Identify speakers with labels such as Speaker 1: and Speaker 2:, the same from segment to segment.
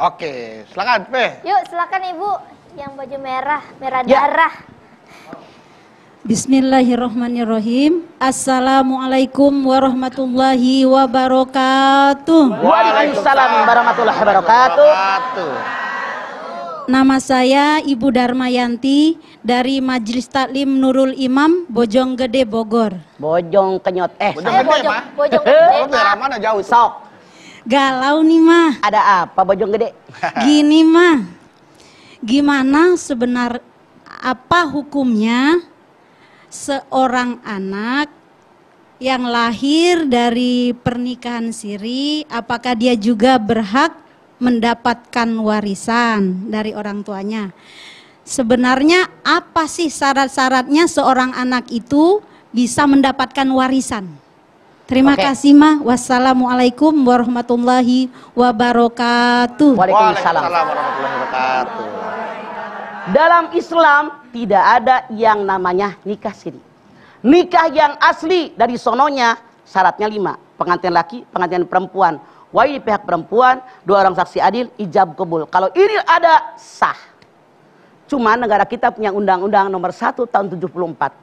Speaker 1: Oke, silakan Pe.
Speaker 2: Yuk, silakan Ibu yang baju merah, merah ya.
Speaker 1: darah. Bismillahirrahmanirrahim. Assalamualaikum warahmatullahi wabarakatuh. Waalaikumsalam
Speaker 2: warahmatullahi wabarakatuh.
Speaker 1: Nama saya Ibu Darmayanti dari Majelis Taklim Nurul Imam Bojonggede Bogor. Bojong kenyot eh. Bojong, eh, bojong, Bojonggede eh, mana jauh sok. Galau nih mah. Ada apa bojong gede? Gini mah. Gimana sebenar apa hukumnya seorang anak yang lahir dari pernikahan siri apakah dia juga berhak mendapatkan warisan dari orang tuanya? Sebenarnya apa sih syarat-syaratnya seorang anak itu bisa mendapatkan warisan? Terima okay. kasih Ma. Wassalamualaikum warahmatullahi wabarakatuh. Waalaikumsalam
Speaker 2: warahmatullahi wabarakatuh.
Speaker 1: Dalam Islam
Speaker 2: tidak ada yang namanya nikah siri. Nikah yang asli dari sononya syaratnya lima. Pengantin laki, pengantin perempuan. wajib pihak perempuan, dua orang saksi adil, ijab kabul. Kalau ini ada, sah. Cuma negara kita punya undang-undang nomor satu tahun 74.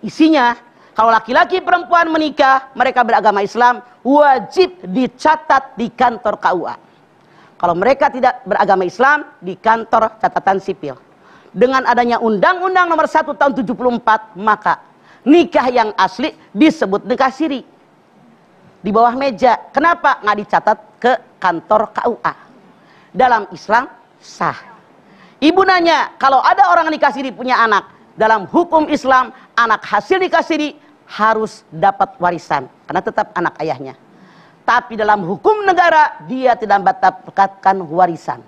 Speaker 2: Isinya kalau laki-laki perempuan menikah, mereka beragama Islam, wajib dicatat di kantor KUA. Kalau mereka tidak beragama Islam, di kantor catatan sipil. Dengan adanya Undang-Undang Nomor 1 Tahun 74, maka nikah yang asli disebut nikah siri. Di bawah meja. Kenapa nggak dicatat ke kantor KUA? Dalam Islam sah. Ibu nanya, kalau ada orang nikah siri punya anak, dalam hukum Islam anak hasil nikah siri harus dapat warisan karena tetap anak ayahnya. Tapi dalam hukum negara dia tidak mendapatkan warisan.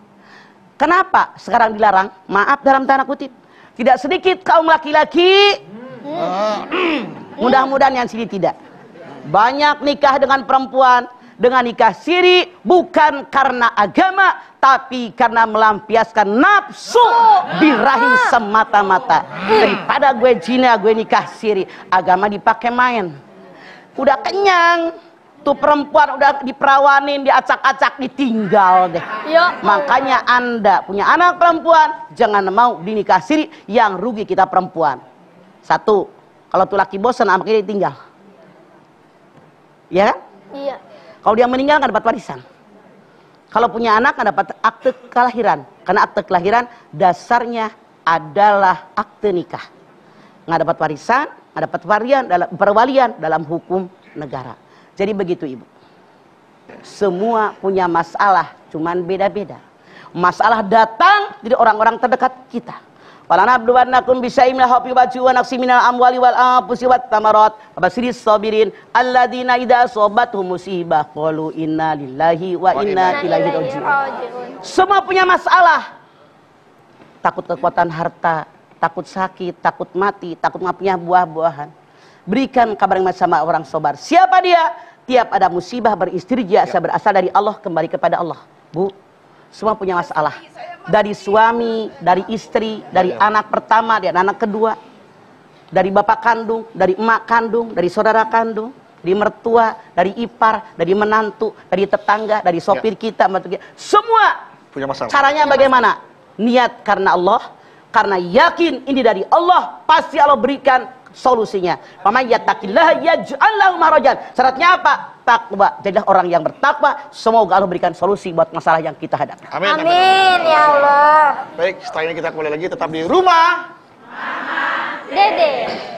Speaker 2: Kenapa sekarang dilarang? Maaf dalam tanda kutip. Tidak sedikit kaum laki-laki. Hmm. Mudah-mudahan yang sini tidak. Banyak nikah dengan perempuan dengan nikah siri bukan karena agama tapi karena melampiaskan nafsu birahim semata-mata daripada gue jina gue nikah siri agama dipakai main udah kenyang tuh perempuan udah diperawanin, diacak-acak, ditinggal deh. Ya. Makanya Anda punya anak perempuan, jangan mau dinikah siri yang rugi kita perempuan. Satu, kalau tuh laki bosan, anaknya ditinggal. Ya kan? Iya. Kalau dia meninggal nggak dapat warisan. Kalau punya anak nggak dapat akte kelahiran. Karena akte kelahiran dasarnya adalah akte nikah. Nggak dapat warisan, nggak dapat varian dalam perwalian dalam hukum negara. Jadi begitu ibu. Semua punya masalah, cuman beda-beda. Masalah datang dari orang-orang terdekat kita. Walana abluwannakum bisyai'in minal hafi wal wa naqsin minal amwali wal anfusi wa tamarat. wa sabirin alladina idha sobat musibah qalu inna lillahi wa inna ilahi roji. Semua punya masalah. Takut kekuatan harta, takut sakit, takut mati, takut nggak punya buah-buahan. Berikan kabar yang sama orang sobar. Siapa dia? Tiap ada musibah beristirja, ya. Saya berasal dari Allah kembali kepada Allah. Bu, semua punya masalah. Saya dari suami, dari istri, dari ya. anak pertama, dari anak kedua, dari bapak kandung, dari emak kandung, dari saudara kandung, dari mertua, dari ipar, dari menantu, dari tetangga, dari sopir ya. kita, kita, semua punya masalah. Caranya bagaimana? Niat karena Allah, karena yakin ini dari Allah, pasti Allah berikan solusinya. Faman yattaqillaha ya, lahu marajan. Syaratnya apa? Takwa. Jadilah orang yang bertakwa, semoga Allah berikan solusi buat masalah yang kita hadapi. Amin. Amin, ya Allah. Baik, setelah ini kita kembali lagi tetap di rumah.
Speaker 1: Mama Dede.